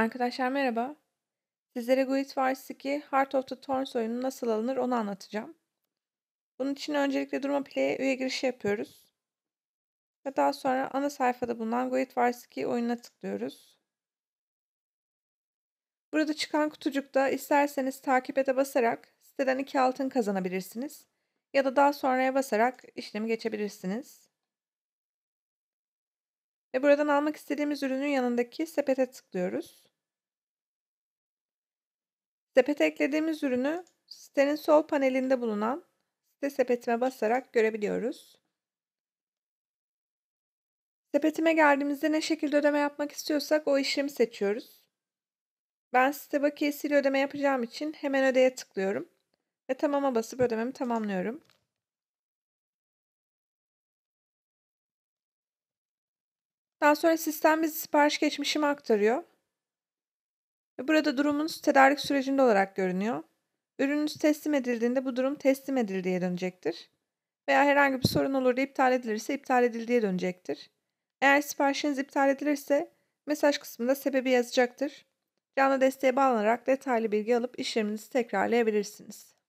Arkadaşlar merhaba. Sizlere Guit Vars'taki Heart of the Thorns oyunu nasıl alınır onu anlatacağım. Bunun için öncelikle Durma Play'e üye girişi yapıyoruz. Ve daha sonra ana sayfada bulunan Guit Vars'taki oyununa tıklıyoruz. Burada çıkan kutucukta isterseniz takip ede basarak siteden 2 altın kazanabilirsiniz. Ya da daha sonraya basarak işlemi geçebilirsiniz. Ve buradan almak istediğimiz ürünün yanındaki sepete tıklıyoruz. Sepete eklediğimiz ürünü sitenin sol panelinde bulunan site sepetime basarak görebiliyoruz. Sepetime geldiğimizde ne şekilde ödeme yapmak istiyorsak o işlemi seçiyoruz. Ben site bakiyesiyle ödeme yapacağım için hemen ödeye tıklıyorum ve tamama basıp ödememi tamamlıyorum. Daha sonra sistem bizi sipariş geçmişimi aktarıyor ve burada durumunuz tedarik sürecinde olarak görünüyor. Ürününüz teslim edildiğinde bu durum teslim edildiğe dönecektir. Veya herhangi bir sorun olur da iptal edilirse iptal edildiğe dönecektir. Eğer siparişiniz iptal edilirse mesaj kısmında sebebi yazacaktır. Canlı desteğe bağlanarak detaylı bilgi alıp işleminizi tekrarlayabilirsiniz.